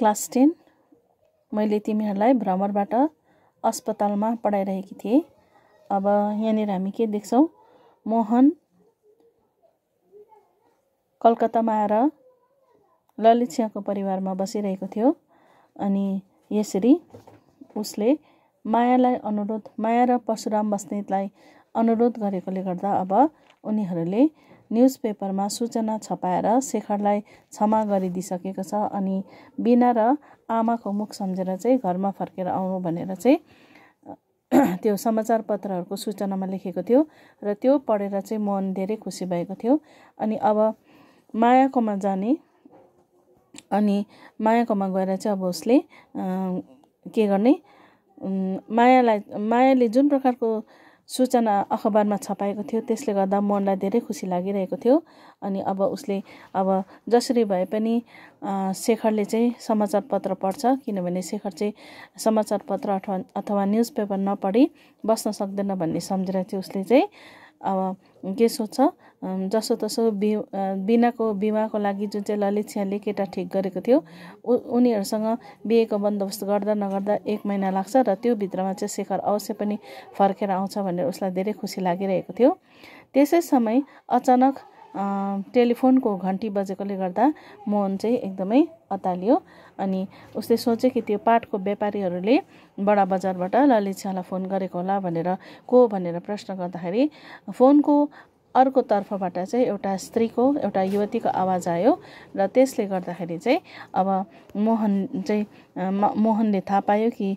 class ten मैले तिमीहरूलाई भ्रमरबाट अस्पतालमा पढाइरहेकी थिएँ अब यहाँनिर हामी के देख्छौँ मोहन कलकत्तामा आएर ललित सिंहको परिवारमा बसिरहेको थियो अनि यसरी उसले मायालाई अनुरोध माया र परशुराम बस्नेतलाई अनुरोध गरेकोले गर्दा अब उनीहरूले न्युज पेपरमा सूचना छपाएर शेखरलाई क्षमा गरिदिइसकेको छ अनि बिना र आमाको मुख सम्झेर चाहिँ घरमा फर्केर आउनु भनेर चाहिँ त्यो समाचार पत्रहरूको सूचनामा लेखेको थियो र त्यो पढेर चाहिँ मन धेरै खुसी भएको थियो अनि अब मायाकोमा जाने अनि मायाकोमा गएर चाहिँ अब उसले के गर्ने मायालाई मायाले जुन प्रकारको सूचना अखबारमा छपाएको थियो त्यसले गर्दा मनलाई धेरै खुसी लागिरहेको थियो अनि अब उसले अब जसरी भए पनि शेखरले चाहिँ पत्र पढ्छ किनभने शेखर चाहिँ समाचारपत्र अथवा अथवा न्युज पेपर नपढी बस्न सक्दैन भन्ने सम्झेर चाहिँ उसले चाहिँ अब के सोध्छ जसोतसो बि बिनाको बिमाको लागि जुन चाहिँ ललित स्यानले केटा ठिक गरेको थियो उ उनीहरूसँग बिहेको बन्दोबस्त गर्दा नगर्दा एक महिना लाग्छ र त्यो भित्रमा चाहिँ शेखर अवश्य पनि फर्केर आउँछ भनेर उसलाई धेरै खुसी लागिरहेको थियो त्यसै समय अचानक टेलिफोनको घन्टी बजेकोले गर्दा मोहन चाहिँ एकदमै अतालियो अनि उसले सोचे कि त्यो पाठको व्यापारीहरूले बडा बजारबाट ललित शाहलाई फोन गरेको होला भनेर को भनेर प्रश्न गर्दाखेरि फोनको अर्को तर्फबाट चाहिँ एउटा स्त्रीको एउटा युवतीको आवाज आयो र त्यसले गर्दाखेरि चाहिँ अब मोहन चाहिँ मोहनले थाहा पायो कि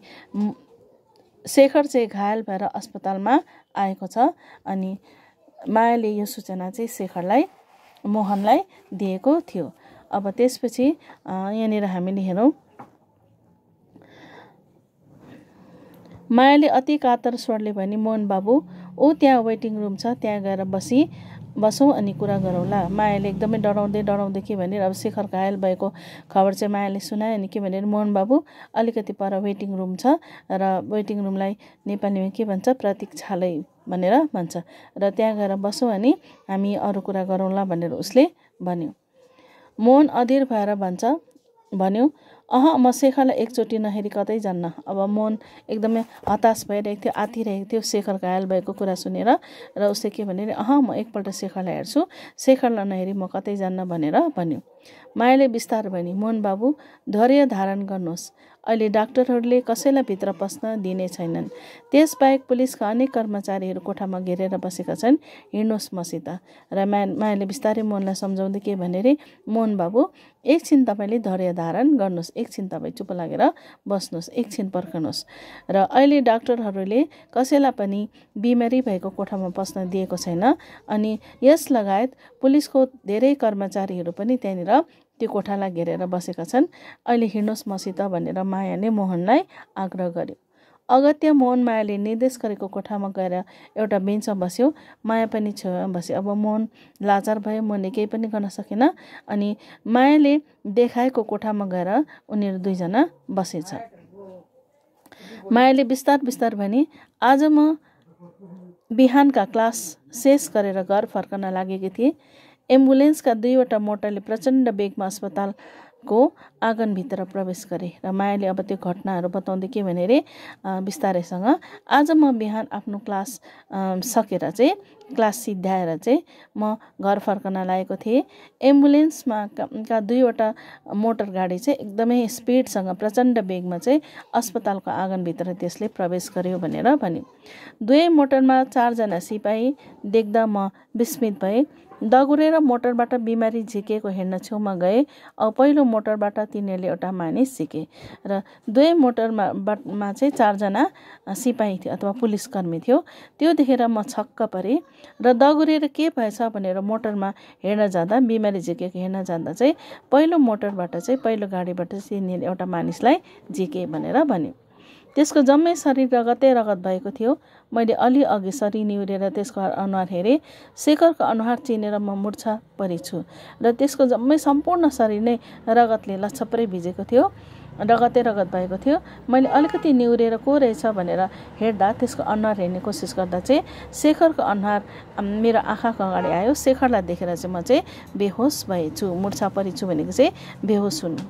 शेखर चाहिँ घायल भएर अस्पतालमा आएको छ अनि मायाले यो सूचना चाहिँ शेखरलाई मोहनलाई दिएको थियो अब त्यसपछि यहाँनिर हामीले हेरौँ मायाले अति कातर स्वरले भने मोहन बाबु ऊ त्यहाँ वेटिङ रुम छ त्यहाँ गएर बसी बसौँ अनि कुरा गरौँला मायाले एकदमै डराउँदै डराउँदै के भनेर अब शेखर घायल भएको खबर चाहिँ मायाले सुनायो अनि के भनेर मोहन बाबु अलिकति पर वेटिङ रुम छ र वेटिङ रुमलाई नेपालीमा के भन्छ प्रतीक्षालय भनेर भन्छ र त्यहाँ गएर बसौँ अनि हामी अरू कुरा गरौँला भनेर उसले भन्यो मोहन अधीर भएर भन्छ भन्यो अह म शेखरलाई एकचोटि नहेरी कतै जान्न अब मन एकदमै हताश भइरहेको थियो आतिरहेको थियो शेखर घायल भएको कुरा सुनेर र उसले के भने अह म एकपल्ट शेखरलाई हेर्छु शेखरलाई नहेरी म कतै जान्न भनेर भन्यो मायाले बिस्तार भने मोहन बाबु धैर्य धारण गर्नुहोस् अहिले डाक्टरहरूले कसैलाई भित्र पस्न दिने छैनन् त्यसबाहेक पुलिसका अनेक कर्मचारीहरू कोठामा घेरेर बसेका छन् हिँड्नुहोस् मसित र मा मायाले बिस्तारै मोहनलाई सम्झाउँदै के भने रे मोहन बाबु एकछिन तपाईँले धैर्य धारण गर्नुहोस् एकछिन तपाईँ चुप लागेर बस्नुहोस् एकछिन पर्खनुहोस् र अहिले डाक्टरहरूले कसैलाई पनि बिमारी भएको कोठामा पस्न दिएको छैन अनि यस लगायत पुलिसको धेरै कर्मचारीहरू पनि त्यहाँनिर त्यो कोठालाई घेरेर बसेका छन् अहिले हिँड्नुहोस् मसित भनेर मायाले मोहनलाई आग्रह गर्यो अगत्य मोहन मायाले निर्देश गरेको कोठामा गएर एउटा बेन्चमा बस्यो माया पनि छ बस्यो अब मोहन लाचार भयो मोहनले केही पनि गर्न सकेन अनि मायाले देखाएको कोठामा गएर उनीहरू दुईजना बसेछ मायाले बिस्तार बिस्तार भने आज म बिहानका क्लास शेष गरेर घर फर्कन लागेकी थिएँ एम्बुलेन्सका दुईवटा मोटरले प्रचण्ड वेगमा अस्पतालको आँगनभित्र प्रवेश गरे र मायाले अब त्यो घटनाहरू बताउँदै के भने अरे बिस्तारैसँग आज म बिहान आफ्नो क्लास सकेर चाहिँ क्लास सिद्ध्याएर चाहिँ म घर फर्कन लागेको थिएँ एम्बुलेन्समा का दुईवटा मोटर गाडी चाहिँ एकदमै स्पिडसँग प्रचण्ड वेगमा चाहिँ अस्पतालको आँगनभित्र त्यसले प्रवेश गर्यो भनेर भने दुवै मोटरमा चारजना सिपाही देख्दा म विस्मित भएँ दगुरेर मोटरबाट बिमारी झिकेको हिँड्न छेउमा गए अब पहिलो मोटरबाट तिनीहरूले एउटा मानिस सिके र दुवै मोटरमा बाटमा चाहिँ चारजना सिपाही थियो अथवा पुलिसकर्मी थियो त्यो देखेर म छक्क परेँ र दगुरेर के भएछ भनेर मोटरमा हेर्न जाँदा बिमारी झिकेको हिँड्न जाँदा चाहिँ पहिलो मोटरबाट चाहिँ पहिलो गाडीबाट तिनीहरूले एउटा मानिसलाई झिके भनेर भन्यो त्यसको जम्मै शरीर रगतै रगत भएको थियो मैले अलि अघि सरी निहुरेर त्यसको अनुहार हेरेँ शेखरको अनुहार चिनेर म मुर्छा परेछु र त्यसको जम्मै सम्पूर्ण शरीर नै रगतले लछप्रै भिजेको थियो रगतै रगत भएको थियो मैले अलिकति निहुरेर को रहेछ भनेर हेर्दा त्यसको अनुहार हेर्ने कोसिस गर्दा चाहिँ शेखरको अनुहार मेरो आँखाको अगाडि आयो शेखरलाई देखेर चाहिँ म चाहिँ बेहोस भएछु मुर्छा परिछु भनेको चाहिँ बेहोस हुनु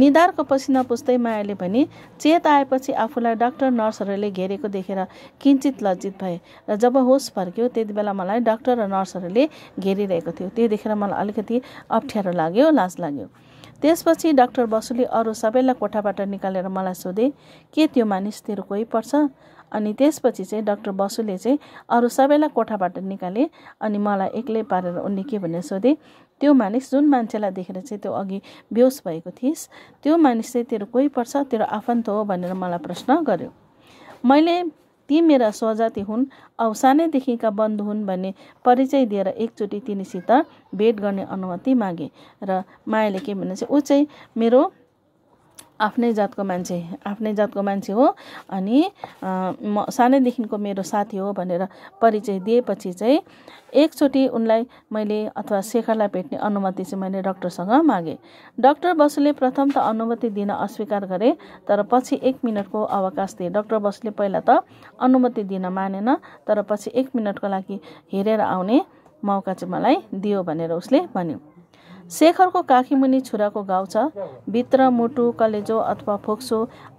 निधारको पसिना पुस्दै मायाले भने चेत आएपछि आफूलाई डाक्टर नर्सहरूले घेरेको देखेर किन्चित लज्जित भए र जब होस फर्क्यो त्यति बेला मलाई डाक्टर र नर्सहरूले घेरिरहेको थियो त्यो देखेर मलाई अलिकति अप्ठ्यारो लाग्यो लाज लाग्यो त्यसपछि डाक्टर बसुले अरू सबैलाई कोठाबाट निकालेर मलाई सोधे के त्यो मानिस तेरो कोही पर्छ अनि त्यसपछि चाहिँ डाक्टर बसुले चाहिँ अरू सबैलाई कोठाबाट निकाले अनि मलाई एक्लै पारेर उनले के भनेर सोधे त्यो मानिस जुन मान्छेलाई देखेर चाहिँ त्यो अघि बेहोस भएको थिइस् त्यो मानिस चाहिँ तेरो कोही पर्छ तेरो आफन्त हो भनेर मलाई प्रश्न गर्यो मैले ती मेरा स्वजाति हुन् औ सानैदेखिका बन्धु हुन् भन्ने परिचय दिएर एकचोटि तिनीसित भेट गर्ने अनुमति मागे र मायाले के भने चाहिँ ऊ चाहिँ मेरो आफ्नै जातको मान्छे आफ्नै जातको मान्छे हो अनि म सानैदेखिको मेरो साथी हो भनेर परिचय दिएपछि चाहिँ एकचोटि उनलाई मैले अथवा शेखरलाई भेट्ने अनुमति चाहिँ मैले डक्टरसँग मागेँ डक्टर बसुले प्रथम त अनुमति दिन अस्वीकार गरे तर पछि एक मिनटको अवकाश दिए डक्टर बसुले पहिला त अनुमति दिन मानेन तर पछि एक मिनटको लागि हेरेर आउने मौका चाहिँ मलाई दियो भनेर उसले भन्यो शेखरको काखीमुनि छुराको गाउँ छ भित्र मुटु कलेजो अथवा फोक्सो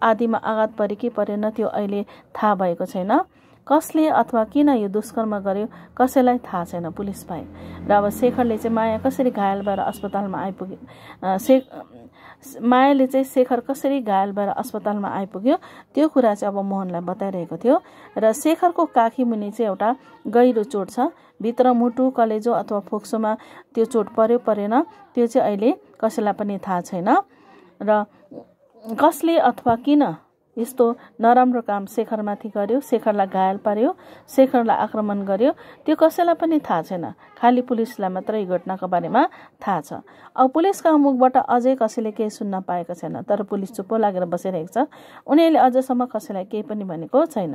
आदिमा आघात परे कि परेन त्यो अहिले थाहा भएको छैन कसले अथवा किन यो दुष्कर्म गर्यो कसैलाई थाहा छैन पुलिस पाए र अब शेखरले चाहिँ माया कसरी घायल भएर अस्पतालमा आइपुगे शेख मायाले चाहिँ शेखर कसरी घायल भएर अस्पतालमा आइपुग्यो त्यो कुरा चाहिँ अब मोहनलाई बताइरहेको थियो र शेखरको काखी मुनि चाहिँ एउटा गहिरो चोट छ भित्र मुटु कलेजो अथवा फोक्सोमा त्यो चोट पर्यो परेन त्यो चाहिँ अहिले कसैलाई पनि थाहा छैन र कसले अथवा किन यस्तो नराम्रो काम शेखरमाथि गर्यो शेखरलाई घायल पार्यो शेखरलाई आक्रमण गर्यो त्यो कसैलाई पनि थाहा छैन खालि पुलिसलाई मात्रै घटनाको बारेमा थाहा छ अब पुलिसका मुखबाट अझै कसैले केही सुन्न पाएको छैन तर पुलिस चुप्पो लागेर बसिरहेको छ उनीहरूले अझसम्म कसैलाई केही पनि भनेको छैन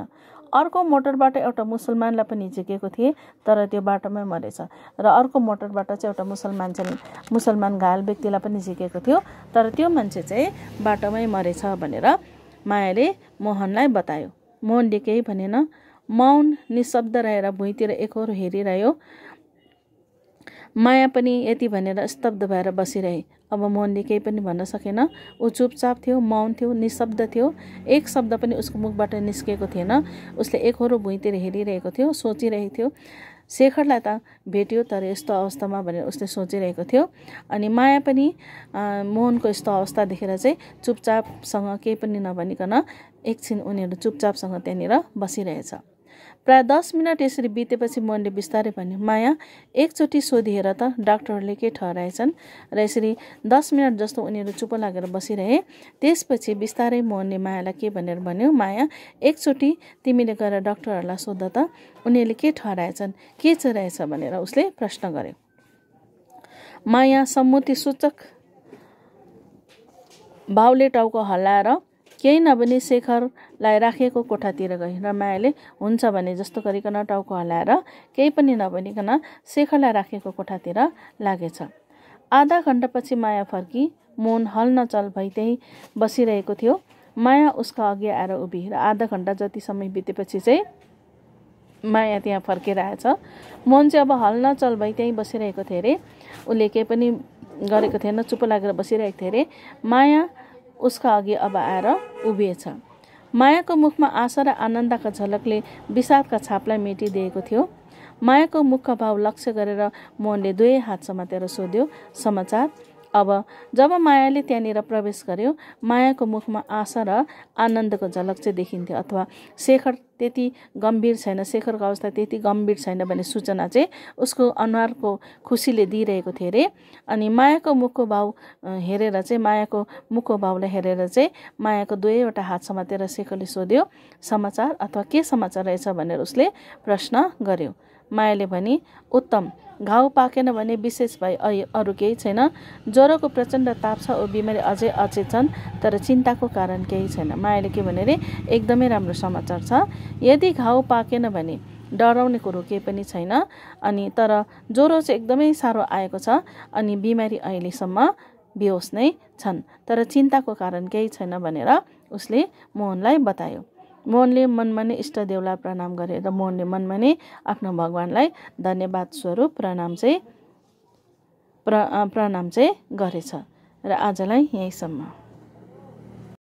अर्को मोटरबाट एउटा मुसलमानलाई पनि झिकेको थिए तर त्यो बाटोमै मरेछ र अर्को मोटरबाट चाहिँ एउटा मुसलमान चाहिँ मुसलमान घायल व्यक्तिलाई पनि झिकेको थियो तर त्यो मान्छे चाहिँ बाटोमै मरेछ भनेर मायाले मोहनलाई बतायो मोहनले केही भनेन मौन निशब्द रहेर भुइँतिर एकहोर हेरिरह्यो माया पनि यति भनेर स्तब्ध भएर बसिरहे अब मोहनले केही पनि भन्न सकेन ऊ चुपचाप थियो मौन थियो निशब्द थियो एक शब्द पनि उसको मुखबाट निस्केको थिएन उसले एकहोरो भुइँतिर हेरिरहेको थियो सोचिरहेको थियो शेखरलाई त भेट्यो तर यस्तो अवस्थामा भनेर उसले सोचिरहेको थियो अनि माया पनि मोहनको यस्तो अवस्था देखेर चाहिँ चुपचापसँग केही पनि नभनिकन एकछिन उनीहरू चुपचापसँग त्यहाँनिर बसिरहेछ प्रायः दस मिनट यसरी बितेपछि मोहनले बिस्तारै भन्यो माया एकचोटि सोधिएर त डाक्टरहरूले के ठहराएछन् र यसरी दस मिनट जस्तो उनीहरू चुप लागेर बसिरहे त्यसपछि बिस्तारै मोहनले मायालाई के भनेर भन्यो माया एकचोटि तिमीले गएर डाक्टरहरूलाई सोद्धा त उनीहरूले के ठहराएछन् के चाहिँ रहेछ भनेर उसले प्रश्न गर्यो माया सम्मति सूचक भावले टाउको हल्लाएर केही नभने शेखर लाई राखेको कोठातिर गए र मायाले हुन्छ भने जस्तो गरिकन टाउको हलाएर केही पनि नभनिकन शेखरलाई राखेको कोठातिर लागेछ आधा घन्टापछि माया फर्की मौन हल नचल भई त्यहीँ बसिरहेको थियो माया उसका अघि आएर उभि र आधा घन्टा जति समय बितेपछि चाहिँ माया त्यहाँ फर्केर आएछ मोहन चाहिँ अब हल नचल भई त्यहीँ बसिरहेको थियो अरे उसले केही पनि गरेको थिएन चुप लागेर बसिरहेको थियो अरे माया उसका अघि अब आएर उभिएछ मायाको मुखमा आशा र आनन्दका झलकले विषादका छापलाई मेटिदिएको थियो मायाको मुखका भाव लक्ष्य गरेर मोहनले दुवै हात समातेर सोध्यो समाचार अब जब मायाले त्यहाँनिर प्रवेश गर्यो मायाको मुखमा आशा र आनन्दको झलक चाहिँ देखिन्थ्यो अथवा शेखर त्यति गम्भीर छैन शेखरको अवस्था त्यति गम्भीर छैन भन्ने सूचना चाहिँ उसको अनुहारको खुसीले दिइरहेको थियो अरे अनि मायाको मुखको भाव हेरेर चाहिँ मायाको मुखको भावलाई हेरेर चाहिँ मायाको दुवैवटा हात समातेर शेखरले सोध्यो समाचार अथवा के समाचार रहेछ भनेर उसले प्रश्न गर्यो मायाले भने उत्तम घाउ पाकेन भने विशेष भए अरू केही छैन ज्वरोको प्रचण्ड ताप छ ऊ बिमारी अझै अचेत छन् तर चिन्ताको कारण केही छैन मायाले के भने अरे एकदमै राम्रो समाचार छ यदि घाउ पाकेन भने डराउने कुरो केही पनि छैन अनि तर ज्वरो चाहिँ एकदमै साह्रो आएको छ अनि बिमारी अहिलेसम्म बेहोस नै छन् तर चिन्ताको कारण केही छैन भनेर उसले मोहनलाई बतायो मोहनले मनमा नै इष्टदेवलाई प्रणाम गरे र मोहनले मनमा नै आफ्नो भगवान्लाई धन्यवाद स्वरूप प्रणाम चाहिँ प्र प्रणाम चाहिँ गरेछ र आजलाई यहीँसम्म